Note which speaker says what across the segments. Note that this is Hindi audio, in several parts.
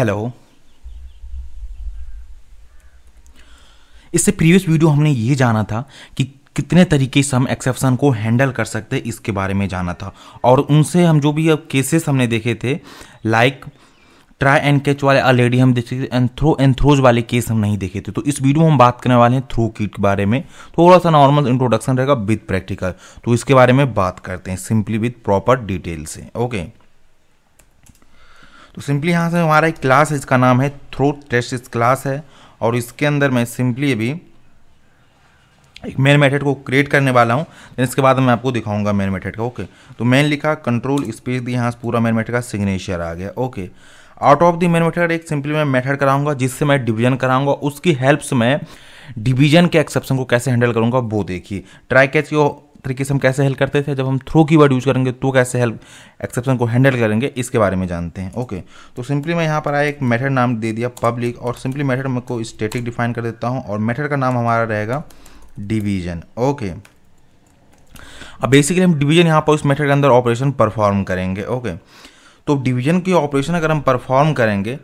Speaker 1: हेलो इससे प्रीवियस वीडियो हमने ये जाना था कि कितने तरीके से हम एक्सेप्शन को हैंडल कर सकते हैं इसके बारे में जाना था और उनसे हम जो भी अब केसेस हमने देखे थे लाइक ट्राई एंड कैच वाले ऑलरेडी हम देखे थे एंड थ्रो एंड थ्रोज वाले केस हम नहीं देखे थे तो इस वीडियो में हम बात करने वाले हैं थ्रो किट के बारे में थोड़ा सा नॉर्मल इंट्रोडक्शन रहेगा विद प्रैक्टिकल तो इसके बारे में बात करते हैं सिंपली विद प्रॉपर डिटेल से ओके okay. तो सिंपली यहाँ से हमारा एक क्लास है इसका नाम है थ्रोट टेस्ट इस क्लास है और इसके अंदर मैं सिंपली अभी एक मेन मेथड को क्रिएट करने वाला हूँ इसके बाद मैं आपको दिखाऊंगा मेन मेथड का ओके तो मेन लिखा कंट्रोल स्पेस दी यहाँ पूरा मेन मेथड का सिग्नेचर आ गया okay out of the main method एक सिंपली मैं मेथड कराऊंगा जिससे मैं डिवीजन कराऊंगा उसकी हेल्प से मैं डिवीजन के एक्सेप्शन को कैसे हैंडल करूंगा वो देखिए ट्राई कैच यो तरीके से हम कैसे हेल्प करते थे जब हम थ्रो की वर्ड यूज करेंगे तो कैसे हेल्प एक्सेप्शन को हैंडल करेंगे इसके बारे में जानते हैं ओके तो सिंपली मैं यहाँ पर आया एक मेथड नाम दे दिया पब्लिक और सिंपली मेथड मैं को स्टेटिक डिफाइन कर देता हूँ और मेथड का नाम हमारा रहेगा डिवीजन ओके अब बेसिकली हम डिवीजन यहाँ पर उस मेथड के अंदर ऑपरेशन परफॉर्म करेंगे ओके तो डिवीजन की ऑपरेशन अगर हम परफॉर्म करेंगे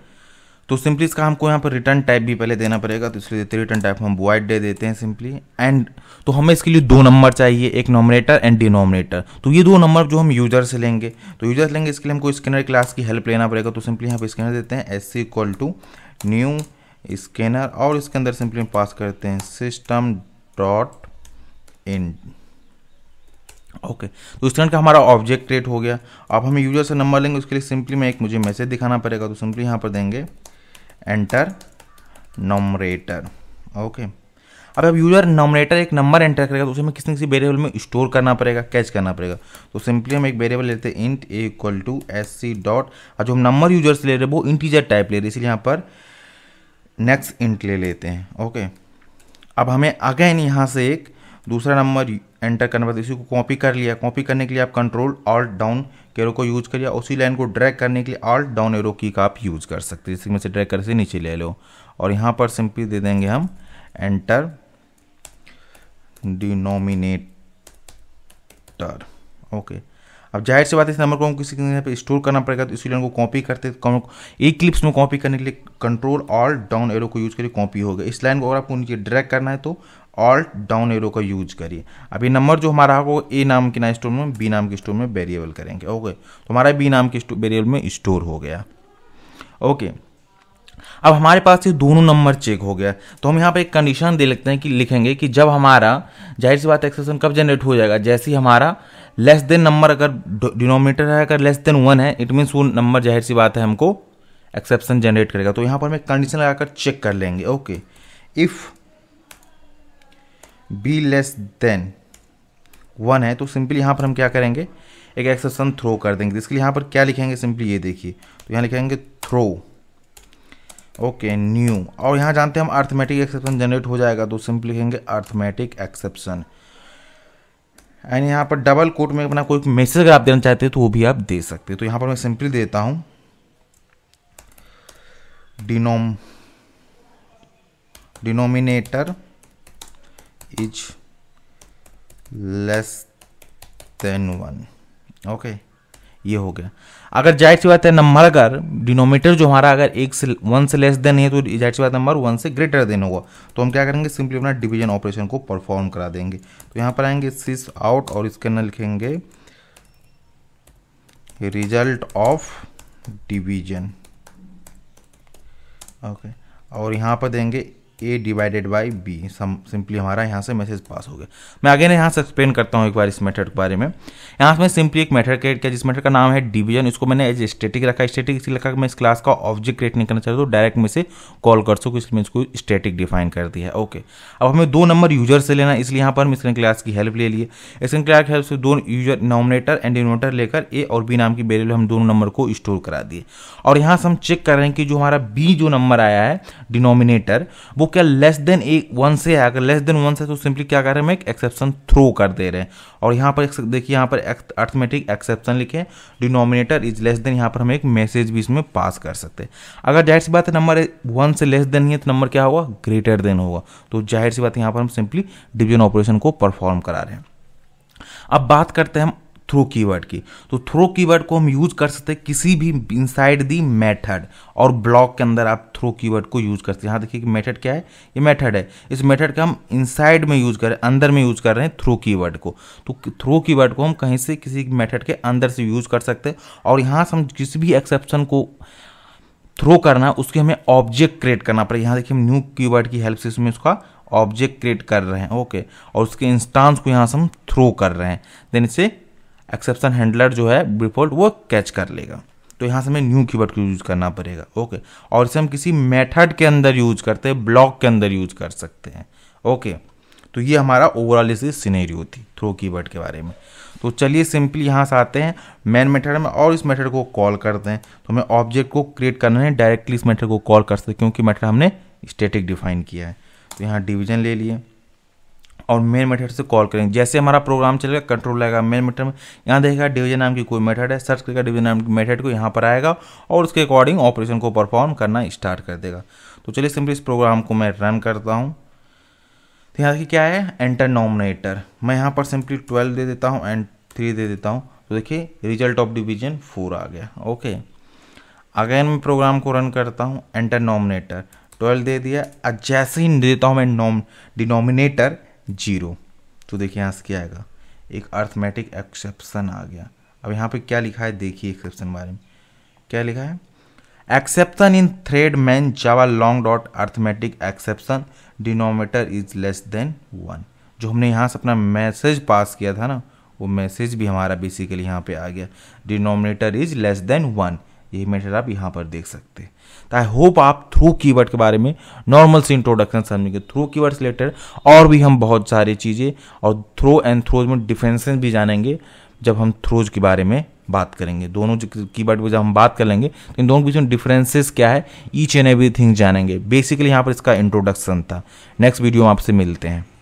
Speaker 1: तो सिंपली इसका हमको यहाँ पर रिटर्न टाइप भी पहले देना पड़ेगा तो इसलिए देते हैं रिटर्न टाइप हम वाइट डे देते हैं सिंपली एंड तो हमें इसके लिए दो नंबर चाहिए एक नॉमिनेटर एंड डिनोमिनेटर तो ये दो नंबर जो हम यूजर से लेंगे तो यूजर से लेंगे इसके लिए हमको स्कैनर क्लास की हेल्प लेना पड़ेगा तो सिंपली यहाँ पर स्कैनर देते हैं S C equal to new scanner और इसके अंदर सिंपली हम पास करते हैं system dot in okay okay. तो स्टूडेंट का हमारा ऑब्जेक्ट क्रिएट हो गया अब हमें यूजर से नंबर लेंगे उसके लिए सिंपली मैं एक मुझे मैसेज दिखाना पड़ेगा तो सिंपली यहाँ पर देंगे एंटर नोमरेटर ओके अब अब यूजर नोमरेटर एक नंबर एंटर करेगा तो उसे हमें किसी किसी वेरिएबल में स्टोर करना पड़ेगा कैच करना पड़ेगा तो सिंपली हम एक वेरिएबल लेते हैं int A equal to S C dot और जो हम नंबर यूजर से ले रहे हैं वो इंटीजर टाइप ले रहे हैं इसलिए यहाँ पर नेक्स्ट इंट ले लेते हैं ओके अब हमें अगेन यहाँ से एक दूसरा नंबर एंटर करना पड़ता है इसी को कॉपी कर लिया कॉपी करने के लिए आप कंट्रोल ऑल्ट डाउन एरो को यूज करिए उसी लाइन को ड्रैग करने के लिए ऑल्ट डाउन एरो की का आप यूज़ कर सकते हैं इसमें से ड्रैग कर से नीचे ले लो और यहाँ पर सिंपली दे देंगे हम एंटर डिनोमिनेटर ओके अब जाहिर सी बात है इस नंबर को हम किसी जगह पर स्टोर करना पड़ेगा तो इसी लाइन को कॉपी करते एक क्लिप्स में कॉपी करने के लिए कंट्रोल ऑल डाउन एरो को यूज करिए कॉपी हो गया इस लाइन को अगर आपको नीचे ड्रैग करना है तो ऑल्ट डाउन एरो का यूज करिए अब ये नंबर जो हमारा होगा ए नाम के ना स्टोर में बी नाम के स्टोर में वेरिएबल करेंगे ओके तो हमारा बी नाम के वेरिएबल में स्टोर हो गया ओके अब हमारे पास ये दोनों नंबर चेक हो गया तो हम यहाँ पर एक कंडीशन दे लेते हैं कि लिखेंगे कि जब हमारा जाहिर सी बात एक्सेप्शन कब जनरेट हो जाएगा जैसे ही हमारा लेस देन नंबर अगर डिनोमीटर है अगर लेस देन वन है इट मीन्स वो नंबर जाहिर सी बात है हमको एक्सेप्शन जनरेट करेगा तो यहाँ पर हम एक कंडीशन लगाकर चेक कर लेंगे okay if B less than one है तो सिंपली यहाँ पर हम क्या करेंगे एक एक्सेप्शन थ्रो कर देंगे तो इसके लिए यहाँ पर क्या लिखेंगे सिंपली ये देखिए तो यहाँ लिखेंगे थ्रो ओके न्यू और यहाँ जानते हैं हम अर्थमेटिक एक्सेप्शन जनरेट हो जाएगा तो सिंपली लिखेंगे अर्थमेटिक एक्सेप्शन एंड यहाँ पर डबल कोट में अपना कोई मैसेज अगर आप देना चाहते हैं तो वो भी आप दे सकते हैं तो यहाँ पर मैं सिंपली देता हूँ denom denominator is less than one okay ये हो गया अगर जाहिर सी बात है नंबर अगर डिनोमीटर जो हमारा अगर एक से वन से लेस देन है तो जाहिर सी बात नंबर वन से ग्रेटर देन होगा तो हम क्या करेंगे सिंपली अपना डिवीजन ऑपरेशन को परफॉर्म करा देंगे तो यहाँ पर आएंगे सिस आउट और इसके अंदर लिखेंगे रिजल्ट ऑफ डिवीजन ओके और यहाँ पर देंगे A divided by B simply हमारा यहाँ से मैसेज पास हो गया मैं आगे ना यहाँ से एक्सप्लेन करता हूँ एक बार इस मेथड के बारे में यहाँ से मैं सिंपली एक मेथड क्रिएट किया जिस मेथड का नाम है डिवीजन इसको मैंने एज स्टेटिक रखा स्टेटिक इसलिए रखा मैं इस क्लास का ऑब्जेक्ट क्रिएट नहीं करना चाहता हूँ तो डायरेक्ट में से कॉल कर सकूँ इसलिए इसको स्टेटिक डिफाइन कर दिया है ओके अब हमें दो नंबर यूजर से लेना इसलिए यहाँ पर हम इसने क्लास की हेल्प ले लिए इसने क्लास की हेल्प से दो यूजर नॉमिनेटर एंड डिनोमीटर लेकर ए और बी नाम की बेरियल हम दोनों नंबर को स्टोर करा दिए और यहाँ से हम चेक कर रहे हैं कि जो हमारा बी जो नंबर आया है डिनोमिनेटर वो वो क्या लेस देन एक वन से है अगर लेस देन वन से तो सिंपली क्या कर रहे हैं हम एक एक्सेप्शन थ्रो कर दे रहे हैं और यहाँ पर देखिए यहाँ पर अर्थमेटिक एक्सेप्शन लिखे डिनोमिनेटर इज लेस देन यहाँ पर हम एक मैसेज भी इसमें पास कर सकते हैं अगर जाहिर सी बात है नंबर वन से लेस देन ही है तो नंबर क्या होगा ग्रेटर देन होगा तो जाहिर सी बात यहाँ पर हम सिंपली डिवीजन ऑपरेशन को परफॉर्म करा रहे हैं अब बात करते हैं हम थ्रो कीवर्ड की तो थ्रो कीवर्ड को हम यूज कर सकते हैं किसी भी इनसाइड दी मेथड और ब्लॉक के अंदर आप थ्रो कीवर्ड को यूज कर सकते हैं यहाँ देखिए कि मेथड क्या है ये मेथड है इस मेथड का हम इनसाइड में यूज कर रहे हैं अंदर में यूज कर रहे हैं थ्रो कीवर्ड को तो थ्रो कीवर्ड को हम कहीं से किसी मेथड के अंदर से यूज कर सकते हैं और यहाँ से हम किसी भी एक्सेप्शन को थ्रो करना है उसके हमें ऑब्जेक्ट क्रिएट करना पड़ेगा यहाँ देखिए हम न्यू कीवर्ड की हेल्प से इसमें उसका ऑब्जेक्ट क्रिएट कर रहे हैं ओके और उसके इंस्टांस को यहाँ से हम थ्रो कर रहे हैं देन इसे एक्सेप्शन हैंडलर जो है डिफॉल्ट वो कैच कर लेगा तो यहाँ से हमें न्यू कीवर्ड को यूज करना पड़ेगा ओके और इसे हम किसी मेथड के अंदर यूज करते हैं ब्लॉक के अंदर यूज कर सकते हैं ओके तो ये हमारा ओवरऑल इसकी सीनेरियो थी थ्रो कीवर्ड के बारे में तो चलिए सिंपली यहाँ से आते हैं मेन मेथड में और इस मेथड को कॉल करते हैं तो हमें ऑब्जेक्ट को क्रिएट करना है डायरेक्टली इस मेथड को कॉल कर सकते क्योंकि मेथड हमने स्टेटिक डिफाइन किया है तो यहाँ डिवीजन ले लिए और मेन मेथड से कॉल करेंगे जैसे हमारा प्रोग्राम चलेगा कंट्रोल आएगा मेन मेथड में यहाँ देखेगा डिवीजन नाम की कोई मेथड है सर्च करेगा डिवीजन नाम की मेथड को यहाँ पर आएगा और उसके अकॉर्डिंग ऑपरेशन को परफॉर्म करना स्टार्ट कर देगा तो चलिए सिंपली इस प्रोग्राम को मैं रन करता हूँ तो यहाँ देखिए क्या है एंटर नॉमिनेटर मैं यहाँ पर सिंपली ट्वेल्व दे देता हूँ एंड थ्री दे देता हूँ तो देखिए रिजल्ट ऑफ डिवीजन फोर आ गया ओके अगेन मैं प्रोग्राम को रन करता हूँ एंटर नॉमिनेटर ट्वेल्व दे दिया और जैसे ही देता हूँ मैं नॉम डिनोमिनेटर जीरो तो देखिए यहाँ से क्या आएगा एक अर्थमेटिक एक्सेप्शन आ गया अब यहाँ पे क्या लिखा है देखिए एक्सेप्शन बारे में क्या लिखा है exception in thread main Java lang dot arithmetic exception denominator is less than one जो हमने यहाँ से अपना मैसेज पास किया था ना वो मैसेज भी हमारा बेसिकली यहाँ पे आ गया denominator is less than one ये मेथड आप यहाँ पर देख सकते हैं तो आई होप आप थ्रू कीवर्ड के बारे में नॉर्मल से इंट्रोडक्शन समझेंगे थ्रू कीवर्ड से रिलेटेड और भी हम बहुत सारी चीज़ें और थ्रो एंड थ्रोज में डिफरेंसेस भी जानेंगे जब हम थ्रोज के बारे में बात करेंगे दोनों की वर्ड पर जब हम बात कर लेंगे तो इन दोनों के बीच में डिफरेंसेस क्या है ईच एंड एवरी थिंग जानेंगे बेसिकली यहाँ पर इसका इंट्रोडक्शन था नेक्स्ट वीडियो में आपसे मिलते हैं